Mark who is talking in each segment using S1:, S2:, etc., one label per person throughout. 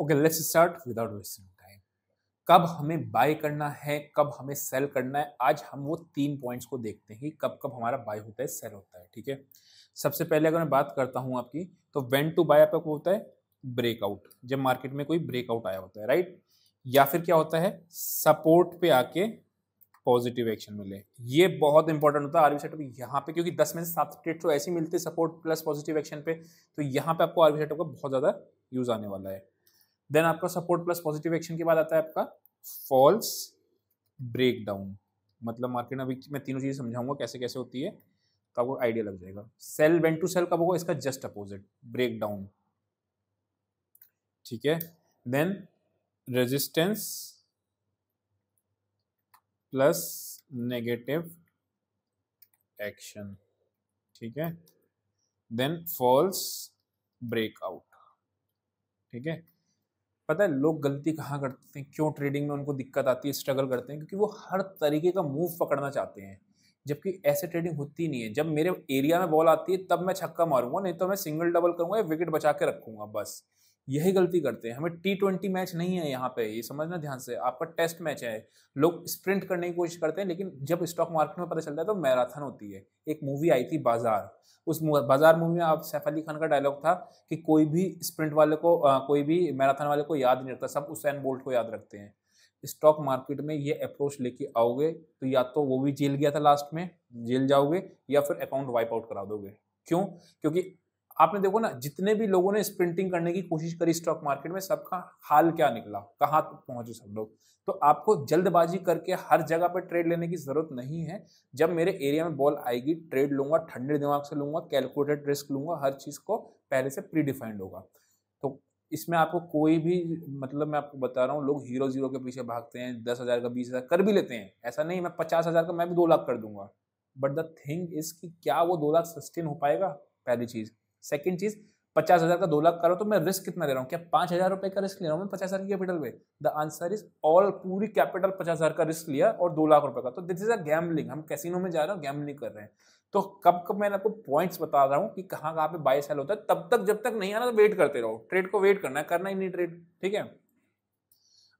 S1: Okay let's start without wasting time कब हमें bye करना है कब हमें सेल करना है आज हम वो तीन पॉइंट्स को देखते हैं कि कब कब हमारा बाय होता है सेल होता है ठीक है सबसे पहले अगर मैं बात करता हूँ आपकी तो वेन टू बाय आपका होता है ब्रेकआउट जब मार्केट में कोई ब्रेकआउट आया होता है राइट या फिर क्या होता है सपोर्ट पे आके पॉजिटिव एक्शन मिले ये बहुत इंपॉर्टेंट होता है आरबी सेटअप यहाँ पे क्योंकि दस में से सात ट्रेड तो ऐसे मिलते सपोर्ट प्लस पॉजिटिव एक्शन पे तो यहाँ पे आपको आरबी सेटअप का बहुत ज़्यादा यूज़ आने वाला है देन आपका सपोर्ट प्लस पॉजिटिव एक्शन के बाद आता है आपका फॉल्स ब्रेक डाउन मतलब मार्केट अभी मैं तीनों चीज़ें समझाऊंगा कैसे कैसे होती है तो आपको आइडिया लग जाएगा सेल वेन टू सेल कब होगा इसका जस्ट अपोजिट ब्रेक डाउन ठीक है then resistance plus negative action ठीक है देन फॉल्स ब्रेकआउट ठीक है पता है लोग गलती कहाँ करते हैं क्यों ट्रेडिंग में उनको दिक्कत आती है स्ट्रगल करते हैं क्योंकि वो हर तरीके का मूव पकड़ना चाहते हैं जबकि ऐसे ट्रेडिंग होती नहीं है जब मेरे एरिया में बॉल आती है तब मैं छक्का मारूंगा नहीं तो मैं सिंगल डबल करूंगा या विकेट बचा के रखूंगा बस यही गलती करते हैं हमें टी ट्वेंटी मैच नहीं है यहाँ पे ये समझना ध्यान से आपका टेस्ट मैच है लोग स्प्रिंट करने की कोशिश करते हैं लेकिन जब स्टॉक मार्केट में पता चलता है तो मैराथन होती है एक मूवी आई थी बाजार उस बाजार मूवी में आप सैफ अली खान का डायलॉग था कि कोई भी स्प्रिंट वाले को आ, कोई भी मैराथन वाले को याद नहीं रखता सब उसैन बोल्ट को याद रखते हैं स्टॉक मार्केट में ये अप्रोच लेके आओगे तो या तो वो भी जेल गया था लास्ट में जेल जाओगे या फिर अकाउंट वाइप आउट करा दोगे क्यों क्योंकि आपने देखो ना जितने भी लोगों ने स्प्रिंटिंग करने की कोशिश करी स्टॉक मार्केट में सबका हाल क्या निकला कहाँ तक पहुंचे सब लोग तो आपको जल्दबाजी करके हर जगह पर ट्रेड लेने की ज़रूरत नहीं है जब मेरे एरिया में बॉल आएगी ट्रेड लूंगा ठंडे दिमाग से लूंगा कैलकुलेटेड रिस्क लूंगा हर चीज़ को पहले से प्रीडिफाइंड होगा तो इसमें आपको कोई भी मतलब मैं आपको बता रहा हूँ लोग हीरो जीरो के पीछे भागते हैं दस हज़ार का बीस हज़ार कर भी लेते हैं ऐसा नहीं मैं पचास हज़ार का मैं भी दो लाख कर दूंगा बट द थिंग इज़ कि क्या वो दो लाख सस्टेन हो पाएगा पहली चीज़ सेकंड चीज पचास हजार का दो लाख करो तो मैं रिस्क कितना ले रहा हूँ क्या पांच हजार रुपए का रिस्क ले रहा हूँ मैं पचास हजार की कैपिटल पे द आंसर इज ऑल पूरी कैपिटल पचास हजार का रिस्क लिया और दो लाख रुपए का तो दिस इज अ गैमलिंग हम कैसीनो में जा रहे हैं गैमलिंग कर रहे हैं तो कब कब मैंने आपको पॉइंट्स बता रहा हूँ कि कहाँ कहाँ पे बाई सेल होता है तब तक जब तक नहीं आना तो वेट करते रहो ट्रेड को वेट करना है करना ही नहीं ट्रेड ठीक है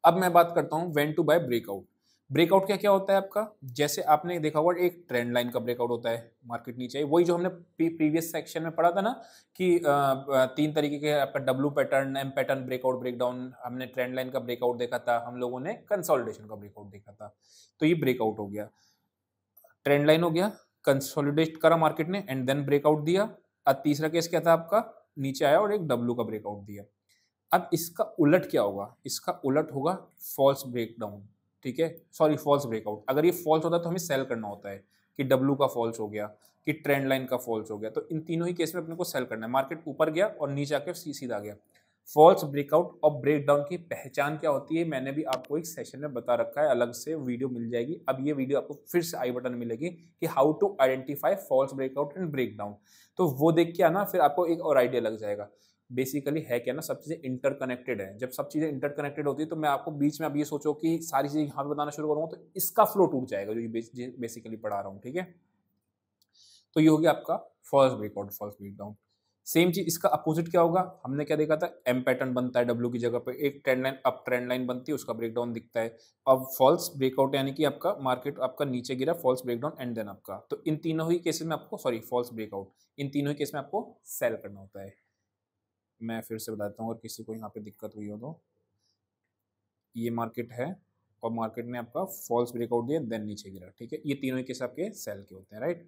S1: अब मैं बात करता हूँ when to buy breakout breakout क्या क्या होता है आपका जैसे आपने देखा होगा एक ट्रेंड लाइन का ब्रेकआउट होता है मार्केट नीचे आई वही जो हमने प्रीवियस सेक्शन में पढ़ा था ना कि तीन तरीके के आपका W pattern M pattern breakout breakdown हमने ट्रेंड लाइन का ब्रेकआउट देखा था हम लोगों ने कंसोलिडेशन का ब्रेकआउट देखा था तो ये ब्रेकआउट हो गया ट्रेंड लाइन हो गया कंसोलिडेट करा मार्केट ने एंड देन ब्रेकआउट दिया अब तीसरा केस क्या था आपका नीचे आया और एक डब्लू का ब्रेकआउट दिया अब इसका उलट क्या होगा इसका उलट होगा फॉल्स ब्रेकडाउन ठीक है सॉरी फॉल्स ब्रेकआउट अगर ये फॉल्स होता है तो हमें सेल करना होता है कि डब्लू का फॉल्स हो गया कि ट्रेंड लाइन का फॉल्स हो गया तो इन तीनों ही केस में अपने को सेल करना है मार्केट ऊपर गया और नीचे आकर सीधा गया फॉल्स ब्रेकआउट और ब्रेकडाउन की पहचान क्या होती है मैंने भी आपको एक सेशन में बता रखा है अलग से वीडियो मिल जाएगी अब ये वीडियो आपको फिर से आई बटन मिलेगी कि how to identify false breakout and breakdown तो वो देख के आना फिर आपको एक और आइडिया लग जाएगा बेसिकली है क्या ना सब चीज़ें इंटरकनेक्टेड है जब सब चीज़ें इंटरकनेक्टेड होती है तो मैं आपको बीच में अब ये सोचो कि सारी चीज़ें यहाँ पे बताना शुरू करूँगा तो इसका फ्लो टूट जाएगा जो ये बेसिकली पढ़ा रहा हूँ ठीक है तो ये हो गया आपका first breakout first breakdown same चीज इसका अपोजिट क्या होगा हमने क्या देखा था एम पैटर्न बनता है डब्ल्यू की जगह पर एक trend line up trend line बनती है उसका ब्रेकडाउन दिखता है अब फॉल्स ब्रेकआउट यानी कि आपका मार्केट आपका नीचे गिरा फॉल्स ब्रेकडाउन एंड देन आपका तो इन तीनों ही केसेस में आपको सॉरी फॉल्स ब्रेकआउट इन तीनों ही केस में आपको सेल करना होता है मैं फिर से बताता हूँ अगर किसी को यहाँ पे दिक्कत हुई हो तो ये मार्केट है और मार्केट ने आपका फॉल्स ब्रेकआउट दिया देन नीचे गिरा ठीक है ये तीनों केस आपके सेल के होते हैं राइट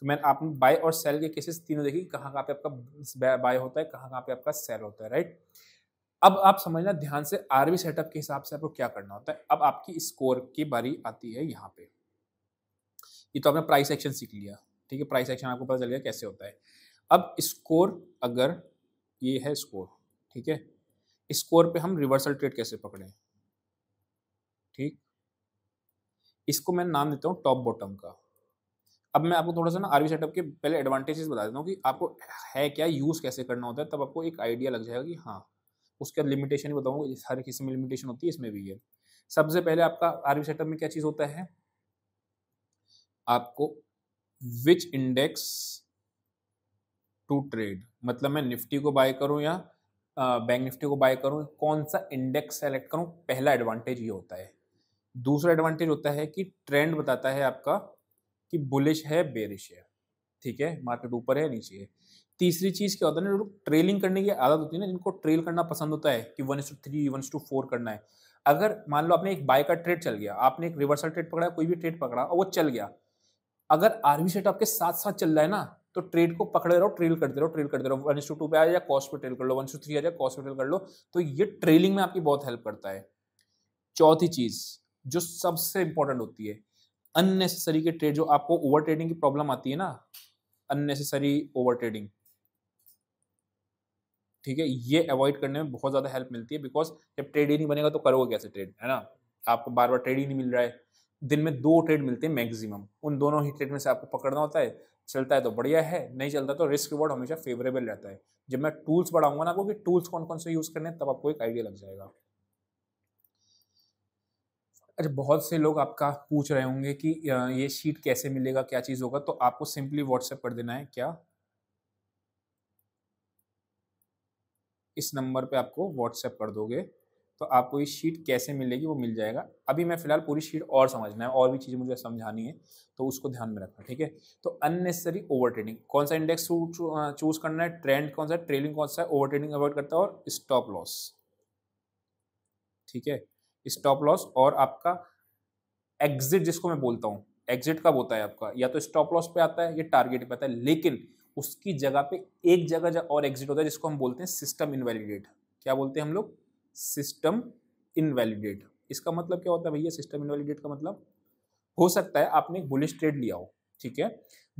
S1: तो मैंने आपने बाय और सेल के केसेस तीनों देखी कहाँ कहाँ पे आपका बाय होता है कहाँ कहाँ पे आपका सेल होता है राइट अब आप समझना ध्यान से आरबी सेटअप के हिसाब से आपको क्या करना होता है अब आपकी स्कोर की बारी आती है यहाँ पे ये तो आपने प्राइस एक्शन सीख लिया ठीक है प्राइस एक्शन आपको पता चल गया कैसे होता है अब स्कोर अगर ये है स्कोर ठीक है स्कोर पे हम रिवर्सल ट्रेड कैसे पकड़ें ठीक इसको मैं नाम देता हूँ टॉप बॉटम का अब मैं आपको थोड़ा सा ना आरवी सेटअप के पहले एडवांटेजेस बता देता हूँ कि आपको है क्या यूज़ कैसे करना होता है तब आपको एक आइडिया लग जाएगा कि हाँ उसके बाद लिमिटेशन भी बताऊँगा हर किसी में लिमिटेशन होती है इसमें भी है सबसे पहले आपका आरवी सेटअप में क्या चीज़ होता है आपको विच इंडेक्स टू ट्रेड मतलब मैं निफ्टी को बाय करूं या बैंक निफ्टी को बाय करूं कौन सा इंडेक्स सेलेक्ट करूं पहला एडवांटेज ये होता है दूसरा एडवांटेज होता है कि ट्रेंड बताता है आपका कि बुलिश है बेरिश है ठीक है मार्केट ऊपर है नीचे है तीसरी चीज़ क्या होता है ना लोग ट्रेलिंग करने की आदत होती है ना जिनको ट्रेल करना पसंद होता है कि one two three one two four करना है अगर मान लो आपने एक बाय का ट्रेड चल गया आपने एक रिवर्सल ट्रेड पकड़ा कोई भी ट्रेड पकड़ा और वो चल गया अगर आरबी सेट आपके साथ साथ चल रहा है ना तो ट्रेड को पकड़े रहो ट्रेल करते रहो ट्रेल करते रहो वन टू टू पे आ जाए कॉस्ट पे ट्रेल कर लो वन टू थ्री आ जाए कॉस्ट पे ट्रेल कर लो तो ये ट्रेलिंग में आपकी बहुत हेल्प करता है चौथी चीज़ जो सबसे इंपॉर्टेंट होती है अननेसेसरी के ट्रेड जो आपको ओवर ट्रेडिंग की प्रॉब्लम आती है ना अननेसेसरी ओवर ट्रेडिंग ठीक है ये अवॉइड करने में बहुत ज़्यादा हेल्प मिलती है बिकॉज जब ट्रेड ही नहीं बनेगा तो करोगे कैसे ट्रेड है ना आपको बार बार ट्रेड ही नहीं मिल रहा है दिन में दो ट्रेड मिलते हैं मैक्सिमम उन दोनों ही ट्रेड में से आपको पकड़ना होता है चलता है तो बढ़िया है नहीं चलता तो रिस्क रिवॉर्ड हमेशा फेवरेबल रहता है जब मैं टूल्स बढ़ाऊंगा ना आपको कि टूल्स कौन कौन से यूज़ करने हैं तब आपको एक आइडिया लग जाएगा अच्छा बहुत से लोग आपका पूछ रहे होंगे कि ये शीट कैसे मिलेगा क्या चीज़ होगा तो आपको सिंपली व्हाट्सएप कर देना है क्या इस नंबर पे आपको व्हाट्सएप कर दोगे तो आपको ये शीट कैसे मिलेगी वो मिल जाएगा अभी मैं फिलहाल पूरी शीट और समझना है और भी चीज़ें मुझे समझानी है तो उसको ध्यान में रखना ठीक है तो अननेसेसरी ओवर ट्रेडिंग कौन सा इंडेक्स चूज करना है ट्रेंड कौन सा ट्रेलिंग कौन सा है ओवर ट्रेडिंग अवॉइड करता है और स्टॉप लॉस ठीक है स्टॉप लॉस और आपका एग्जिट जिसको मैं बोलता हूँ एग्जिट कब होता है आपका या तो स्टॉप लॉस पे आता है या टारगेट पे आता है लेकिन उसकी जगह पे एक जगह और एग्जिट होता है जिसको हम बोलते हैं सिस्टम इनवैलिडेट क्या बोलते हैं हम लोग सिस्टम इनवैलिडेट इसका मतलब क्या होता है भैया सिस्टम इनवैलिडेट का मतलब हो सकता है आपने एक बुलिश ट्रेड लिया हो ठीक है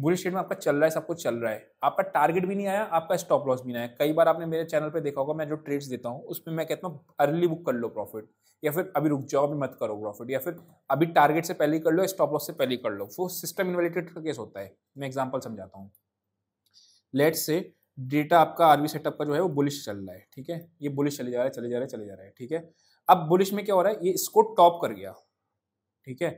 S1: बुलिश ट्रेड में आपका चल रहा है सब कुछ चल रहा है आपका टारगेट भी नहीं आया आपका स्टॉप लॉस भी नहीं आया कई बार आपने मेरे चैनल पर देखा होगा मैं जो ट्रेड्स देता हूँ उसमें मैं कहता हूँ अर्ली बुक कर लो प्रॉफिट या फिर अभी रुक जाओ अभी मत करो प्रॉफिट या फिर अभी टारगेट से पहले ही कर लो स्टॉप लॉस से पहले ही कर लो वो सिस्टम इन्वेलिटेड का केस होता है मैं एग्जाम्पल समझाता हूँ लेट्स से डेटा आपका आरवी सेटअप का जो है वो बुलिश चल रहा है ठीक है ये बुलिश चले जा रहा है चले जा रहा है चले जा रहा है ठीक है अब बुलिश में क्या हो रहा है ये स्कोर टॉप कर गया ठीक है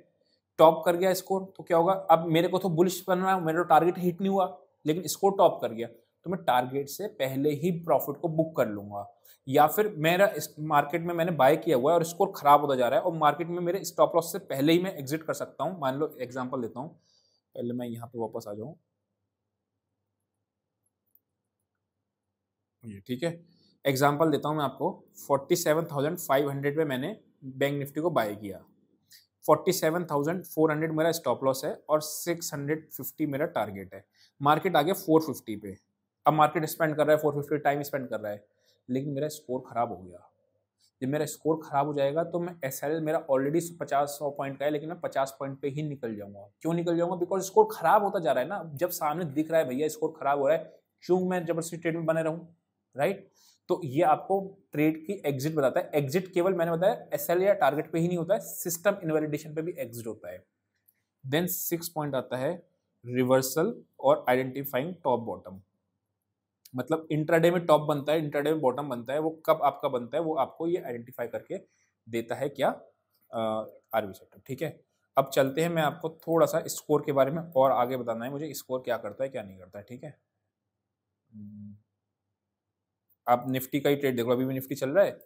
S1: टॉप कर गया स्कोर तो क्या होगा अब मेरे को तो बुलिश बनना है मेरा तो टारगेट हिट नहीं हुआ लेकिन स्कोर टॉप कर गया तो मैं टारगेट से पहले ही प्रॉफिट को बुक कर लूँगा या फिर मेरा इस मार्केट में मैंने बाय किया हुआ है और स्कोर खराब होता जा रहा है और मार्केट में मेरे स्टॉप लॉस से पहले ही मैं एग्जिट कर सकता हूँ मान लो एग्जाम्पल देता हूँ पहले मैं यहाँ पर वापस आ जाऊँ ये ठीक है एग्जाम्पल देता हूँ मैं आपको forty seven thousand five hundred में मैंने बैंक निफ्टी को बाय किया forty seven thousand four hundred मेरा स्टॉप लॉस है और सिक्स हंड्रेड फिफ्टी मेरा टारगेट है मार्केट आ गया फोर फिफ्टी पे अब मार्केट स्पेंड कर रहा है फोर फिफ्टी टाइम स्पेंड कर रहा है लेकिन मेरा स्कोर ख़राब हो गया जब मेरा स्कोर ख़राब हो जाएगा तो मैं एस मेरा ऑलरेडी पचास सौ पॉइंट का है लेकिन मैं पचास पॉइंट पे ही निकल जाऊंगा क्यों निकल जाऊंगा बिकॉज स्कोर ख़राब होता जा रहा है ना जब सामने दिख रहा है भैया स्कोर ख़राब हो रहा है क्यों मैं जबरदस्ती ट्रेड में बने रहूँ राइट तो ये आपको ट्रेड की एग्जिट बताता है एग्जिट केवल मैंने बताया एस या टारगेट पे ही नहीं होता है सिस्टम इनवेलिडेशन पे भी एग्जिट होता है देन सिक्स पॉइंट आता है रिवर्सल और आइडेंटिफाइंग टॉप बॉटम मतलब इंट्राडे में टॉप बनता है इंट्राडे में बॉटम बनता है वो कब आपका बनता है वो आपको ये आइडेंटिफाई करके देता है क्या आरबी सेक्टर ठीक है अब चलते हैं मैं आपको थोड़ा सा स्कोर के बारे में और आगे बताना है मुझे स्कोर क्या करता है क्या नहीं करता है ठीक है hmm। आप निफ्टी का ही ट्रेड देखो अभी भी निफ्टी चल रहा है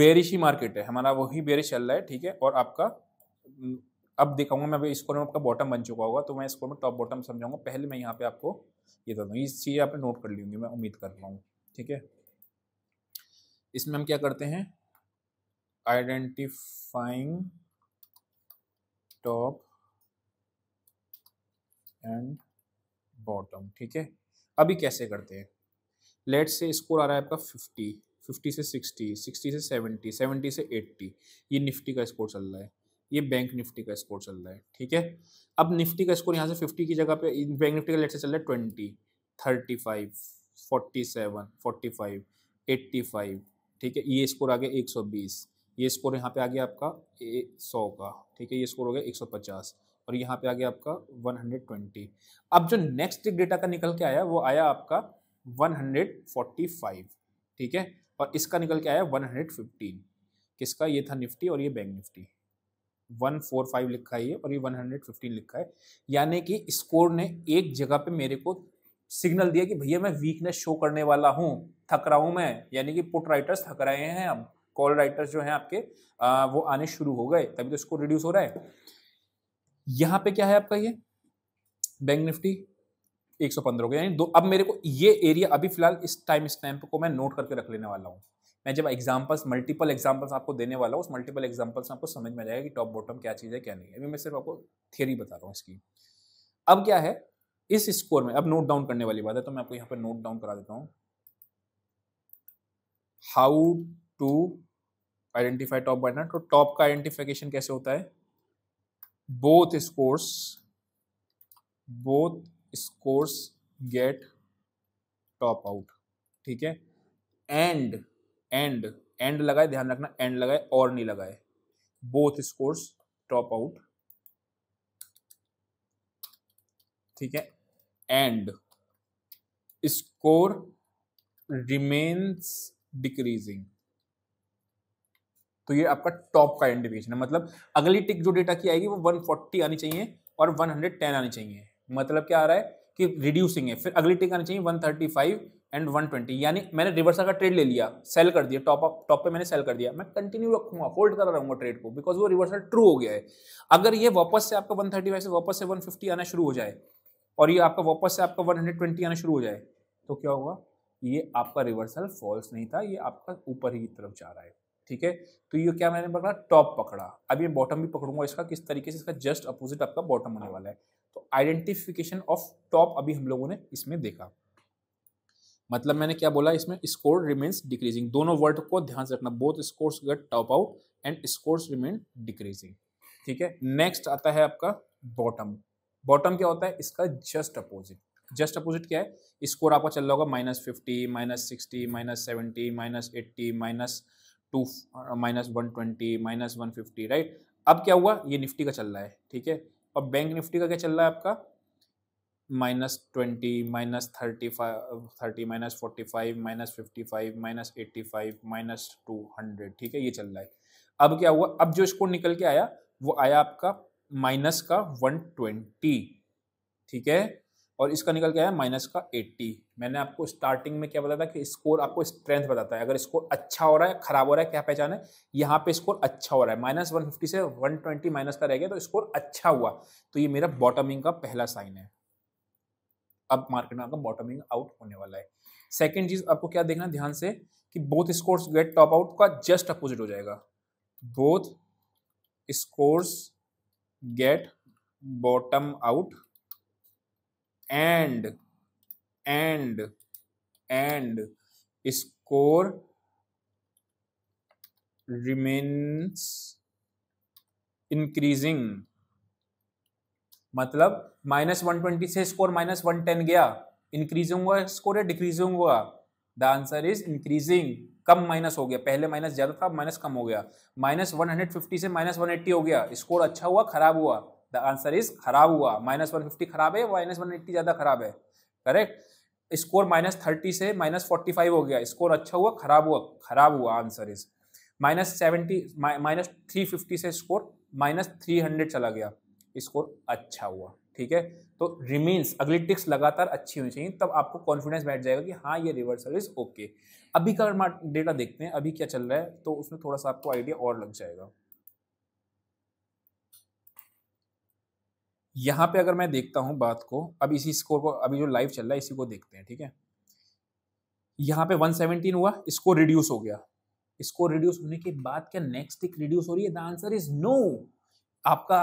S1: बेरिश ही मार्केट है हमारा वही बेरिश चल रहा है ठीक है और आपका हम्म, अब दिखाऊंगा मैं अभी कोने में आपका बॉटम बन चुका होगा तो मैं स्कोर में टॉप बॉटम समझाऊंगा पहले मैं यहाँ पे आपको ये बता दूंगा इस चीज़ आपने नोट कर ली मैं उम्मीद कर रहा हूँ ठीक है इसमें हम क्या करते हैं आइडेंटिफाइंग टॉप एंड बॉटम ठीक है अभी कैसे करते हैं लेट से स्कोर आ रहा है आपका फिफ्टी फिफ्टी से सिक्सटी सिक्सटी से सेवेंटी सेवेंटी से एट्टी ये निफ्टी का स्कोर चल रहा है ये बैंक निफ्टी का स्कोर चल रहा है ठीक है अब निफ्टी का स्कोर यहाँ से फिफ्टी की जगह पे बैंक निफ्टी का लेट से चल रहा है twenty thirty five forty seven forty five eighty five ठीक है ये स्कोर आ गया एक सौ बीस ये स्कोर यहाँ पे आ गया आपका सौ का ठीक है ये स्कोर हो गया एक सौ पचास और यहाँ पे आ गया आपका वन हंड्रेड ट्वेंटी अब जो नेक्स्ट डेटा का निकल के आया वो आया आपका 145 ठीक है और इसका निकल के आया 115 किसका ये था निफ्टी और ये बैंक निफ्टी 145 लिखा है ये और ये 115 लिखा है यानी कि स्कोर ने एक जगह पे मेरे को सिग्नल दिया कि भैया मैं वीकनेस शो करने वाला हूँ थक रहा हूँ मैं यानी कि पुट राइटर्स थक रहे हैं अब कॉल राइटर्स जो हैं आपके आ, वो आने शुरू हो गए तभी तो स्कोर रिड्यूस हो रहा है यहाँ पे क्या है आपका ये बैंक निफ्टी एक सौ पंद्रह यानी दो अब मेरे को ये एरिया अभी फिलहाल इस टाइम स्टैम्प को मैं नोट करके रख लेने वाला हूँ मैं जब एग्जाम्पल्स मल्टीपल एग्जाम्पल्स आपको देने वाला हूँ उस मल्टीपल एग्जाम्पल्स में आपको समझ में जाएगा कि टॉप बॉटम क्या चीज़ है क्या नहीं है अभी मैं सिर्फ आपको थियरी बता रहा हूँ इसकी अब क्या है इस स्कोर में अब नोट डाउन करने वाली बात है तो मैं आपको यहाँ पर नोट डाउन करा देता हूँ how to identify top bottom तो टॉप का आइडेंटिफिकेशन कैसे होता है both scores both scores get top out ठीक है एंड एंड एंड लगाए ध्यान रखना एंड लगाए और नहीं लगाए बोथ स्कोर्स टॉप आउट ठीक है एंड स्कोर रिमेन्स डिक्रीजिंग तो ये आपका टॉप का इंडिकेशन है मतलब अगली टिक जो डेटा की आएगी वो 140 आनी चाहिए और 110 आनी चाहिए मतलब क्या आ रहा है कि रिड्यूसिंग है फिर अगली टिक आनी चाहिए 135 एंड 120 यानी मैंने रिवर्सल का ट्रेड ले लिया सेल कर दिया टॉप अप टॉप पे मैंने सेल कर दिया मैं कंटिन्यू रखूंगा होल्ड कर रहूंगा ट्रेड को बिकॉज वो रिवर्सल ट्रू हो गया है अगर ये वापस से आपका 135 से वापस से 150 आना शुरू हो जाए और ये आपका वापस से आपका ट्वेंटी आना शुरू हो जाए तो क्या होगा ये आपका रिवर्सल फॉल्स नहीं था ये आपका ऊपर ही तरफ जा रहा है ठीक है तो ये क्या मैंने पकड़ा टॉप पकड़ा अब ये बॉटम भी पकड़ूंगा इसका किस तरीके से इसका जस्ट अपोजिट आपका बॉटम होने वाला है तो आइडेंटिफिकेशन ऑफ टॉप अभी हम लोगों ने इसमें देखा मतलब मैंने क्या बोला इसमें स्कोर रिमेन्स डिक्रीजिंग दोनों वर्ड को ध्यान से रखना both scores get top out and scores remain decreasing ठीक है नेक्स्ट आता है आपका बॉटम बॉटम क्या होता है इसका जस्ट अपोजिट जस्ट अपोजिट क्या है स्कोर आपका चल रहा होगा minus fifty minus sixty minus seventy minus eighty minus two minus one twenty minus one fifty right अब क्या हुआ ये निफ्टी का चल रहा है ठीक है और बैंक निफ्टी का क्या चल रहा है आपका minus twenty minus thirty five thirty minus forty five minus fifty five minus eighty five minus two hundred ठीक है ये चल रहा है अब क्या हुआ अब जो स्कोर निकल के आया वो आया आपका माइनस का वन ट्वेंटी ठीक है और इसका निकल के है माइनस का 80 मैंने आपको स्टार्टिंग में क्या बताया था कि स्कोर आपको स्ट्रेंथ बताता है अगर स्कोर अच्छा हो रहा है खराब हो रहा है क्या पहचान है यहाँ पे स्कोर अच्छा हो रहा है माइनस वन से 120 माइनस का रह गया तो स्कोर अच्छा हुआ तो ये मेरा बॉटमिंग का पहला साइन है अब मार्केट में आपका बॉटमिंग आउट होने वाला है सेकेंड चीज आपको क्या देखना है ध्यान से कि both score get top out का जस्ट अपोजिट हो जाएगा both scores get bottom out and and and score remains increasing मतलब माइनस वन ट्वेंटी से स्कोर माइनस वन टेन गया इंक्रीजिंग हुआ स्कोर या डिक्रीजिंग हुआ द आंसर इज इंक्रीजिंग कम माइनस हो गया पहले माइनस ज्यादा था माइनस कम हो गया माइनस वन हंड्रेड फिफ्टी से माइनस वन एट्टी हो गया स्कोर अच्छा हुआ खराब हुआ द आंसर इज खराब हुआ माइनस वन फिफ्टी खराब है माइनस वन एट्टी ज़्यादा खराब है करेक्ट स्कोर माइनस थर्टी से माइनस फोर्टी फाइव हो गया स्कोर अच्छा हुआ खराब हुआ खराब हुआ answer is minus seventy minus three fifty से स्कोर माइनस थ्री हंड्रेड चला गया स्कोर अच्छा हुआ ठीक है तो रिमेन्स अगली टिक्स लगातार अच्छी होनी चाहिए तब आपको कॉन्फिडेंस बैठ जाएगा कि हाँ ये रिवर्सल इज ओके अभी का डेटा देखते हैं अभी क्या चल रहा है तो उसमें थोड़ा सा आपको आइडिया और लग जाएगा यहाँ पे अगर मैं देखता हूँ बात को अब इसी स्कोर को अभी जो लाइव चल रहा है इसी को देखते हैं ठीक है यहाँ पे 117 हुआ इसको रिड्यूस हो गया इसको रिड्यूस होने के बाद क्या नेक्स्ट टिक रिड्यूस हो रही है द आंसर इज नो आपका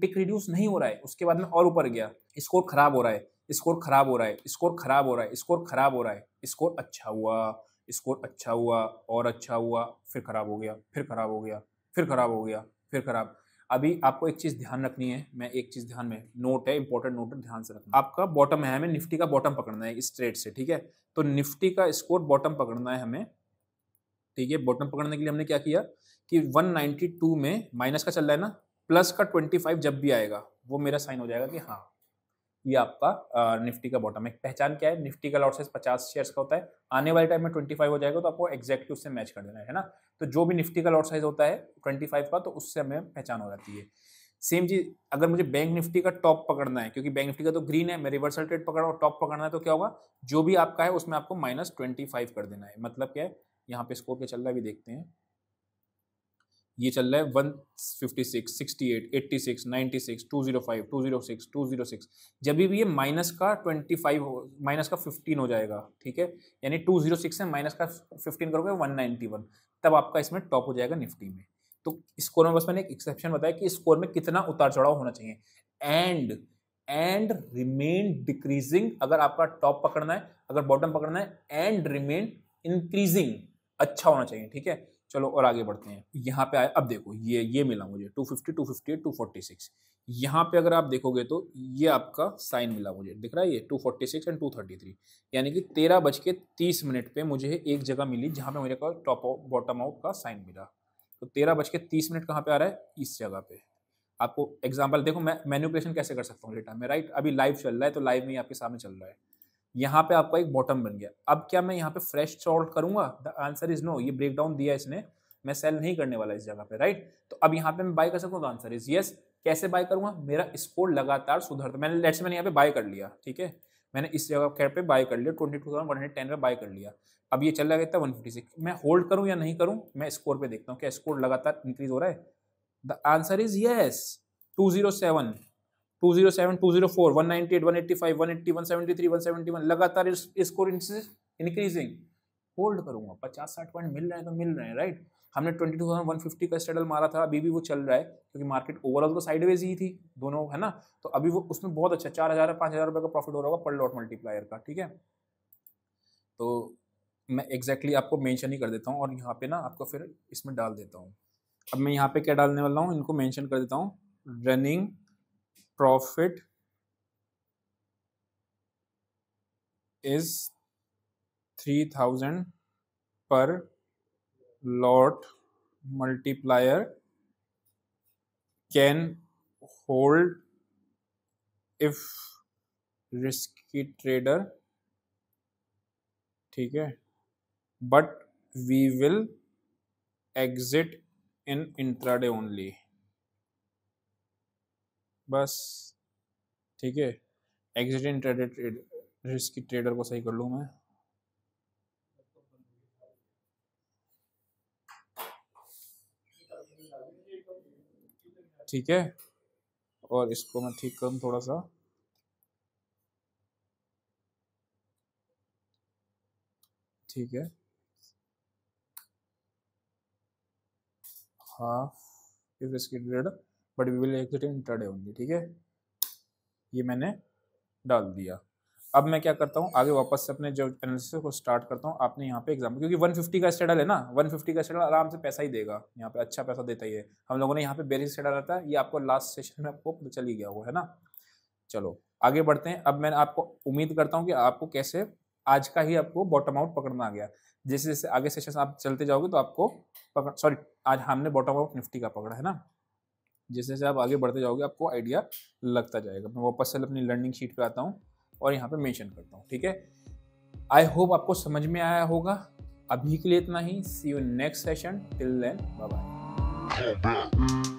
S1: टिक रिड्यूस नहीं हो रहा है उसके बाद में और ऊपर गया स्कोर खराब हो रहा है स्कोर खराब हो रहा है स्कोर खराब हो रहा है स्कोर खराब हो रहा है स्कोर अच्छा हुआ स्कोर अच्छा हुआ और अच्छा हुआ फिर खराब हो गया फिर खराब हो गया फिर खराब हो गया फिर खराब अभी आपको एक चीज़ ध्यान रखनी है मैं एक चीज़ ध्यान में नोट है इंपॉर्टेंट नोट है ध्यान से रखना आपका बॉटम है हमें निफ्टी का बॉटम पकड़ना है इस ट्रेड से ठीक है तो निफ्टी का स्कोर बॉटम पकड़ना है हमें ठीक है बॉटम पकड़ने के लिए हमने क्या किया कि 192 में माइनस का चल रहा है ना प्लस का 25 जब भी आएगा वो मेरा साइन हो जाएगा कि हाँ ये आपका निफ्टी का बॉटम है पहचान क्या है निफ्टी का लॉट साइज पचास शेयर्स का होता है आने वाले टाइम में ट्वेंटी फाइव हो जाएगा तो आपको एक्जैक्टली उससे मैच कर देना है ना तो जो भी निफ्टी का लॉट साइज होता है ट्वेंटी फाइव का तो उससे हमें पहचान हो जाती है सेम चीज अगर मुझे बैंक निफ्टी का टॉप पकड़ना है क्योंकि बैंक निफ्टी का तो ग्रीन है मैं रिवर्सल ट्रेड पकड़ा और टॉप पकड़ना है तो क्या होगा जो भी आपका है उसमें आपको माइनस ट्वेंटी फाइव कर देना है मतलब क्या है यहाँ पे स्कोर के चल रहा है देखते हैं ये चल रहा है one fifty six sixty eight eighty six ninety six two zero five two zero six two zero six जब भी ये माइनस का ट्वेंटी फाइव माइनस का फिफ्टीन हो जाएगा ठीक है यानी टू जीरो सिक्स है माइनस का फिफ्टीन करोगे वन नाइन्टी वन तब आपका इसमें टॉप हो जाएगा निफ्टी में तो स्कोर में बस मैंने एक एक्सेप्शन बताया कि स्कोर में कितना उतार चढ़ाव होना चाहिए एंड एंड रिमेन डिक्रीजिंग अगर आपका टॉप पकड़ना है अगर बॉटम पकड़ना है एंड रिमेन इंक्रीजिंग अच्छा होना चाहिए ठीक है चलो और आगे बढ़ते हैं यहाँ पे आए अब देखो ये ये मिला मुझे two fifty two fifty two forty six यहाँ पे अगर आप देखोगे तो ये आपका साइन मिला मुझे दिख रहा है ये two forty six and two thirty three यानी कि तेरह बज के तीस मिनट पे मुझे एक जगह मिली जहाँ पे मुझे का टॉप बॉटम आउट का साइन मिला तो तेरह बज के तीस मिनट कहाँ पर आ रहा है इस जगह पे आपको एग्जाम्पल देखो मैं मैन्यूपुलेशन कैसे कर सकता हूँ डेटा में राइट अभी लाइव चल रहा है तो लाइव में आपके सामने चल रहा है यहाँ पे आपका एक बॉटम बन गया अब क्या मैं यहाँ पे फ्रेश सॉल्ट करूंगा द आंसर इज नो ये ब्रेक डाउन दिया इसने मैं सेल नहीं करने वाला इस जगह पे राइट तो अब यहाँ पे मैं बाय कर सकता हूँ आंसर इज यस कैसे बाय करूंगा मेरा स्कोर लगातार सुधरता मैंने लेट्स मैंने यहाँ पे बाय कर लिया ठीक है मैंने इस जगह कैर पे बाय कर लिया twenty two thousand one hundred ten पे बाय कर लिया अब ये चल गया था वन फिफ्टी सिक्स मैं होल्ड करूँ या नहीं करूँ मैं स्कोर पे देखता हूँ क्या स्कोर लगातार इंक्रीज हो रहा है the answer is yes two zero seven two zero seven two zero four one ninety eight one eighty five one eighty one seventy three one seventy लगातार स्कोर इंक्रीजिंग होल्ड करूंगा पचास साठ point मिल रहे हैं तो मिल रहे हैं राइट हमने twenty two thousand one fifty का स्टेडल मारा था अभी भी वो चल रहा है क्योंकि मार्केट ओवरऑल तो साइडवेज ही थी दोनों है ना तो अभी वो उसमें बहुत अच्छा चार हज़ार पाँच हज़ार रुपये का प्रॉफिट हो रहा होगा पर लॉट मल्टीप्लायर का ठीक है तो मैं एग्जैक्टली आपको मेंशन ही कर देता हूँ और यहाँ पे ना आपको फिर इसमें डाल देता हूँ अब मैं यहाँ पे क्या डालने वाला हूँ इनको मेंशन कर देता हूँ running profit is 3000 per lot multiplier can hold if risky trader ठीक है but we will exit in intraday only बस ठीक है एग्जिटिंग ट्रेडेड रिस्क ट्रेडर को सही कर लूँ मैं ठीक है और इसको मैं ठीक करूँ थोड़ा सा ठीक है हाँ इफ इसकी trade but we will exit intraday only ठीक है ये मैंने डाल दिया अब मैं क्या करता हूँ आगे वापस से अपने जो एनालिसिस को स्टार्ट करता हूँ आपने यहाँ पे एग्जाम्पल क्योंकि 150 का स्टेडल है ना 150 का स्टेडल आराम से पैसा ही देगा यहाँ पे अच्छा पैसा देता ही है हम लोगों ने यहाँ पे बेरिस स्टेडल रहता है ये आपको लास्ट सेशन में आपको चल ही गया हुआ है ना चलो आगे बढ़ते हैं अब मैं आपको उम्मीद करता हूँ कि आपको कैसे आज का ही आपको बॉटम आउट पकड़ना आ गया जैसे जैसे आगे सेशन आप चलते जाओगे तो आपको सॉरी आज हमने बॉटम आउट निफ्टी का पकड़ा है ना जैसे जैसे आप आगे बढ़ते जाओगे आपको आइडिया लगता जाएगा मैं वापस से अपनी लर्निंग शीट पर आता हूँ और यहाँ पर मैंशन करता हूँ ठीक है आई होप आपको समझ में आया होगा अभी के लिए इतना ही see you next session till then bye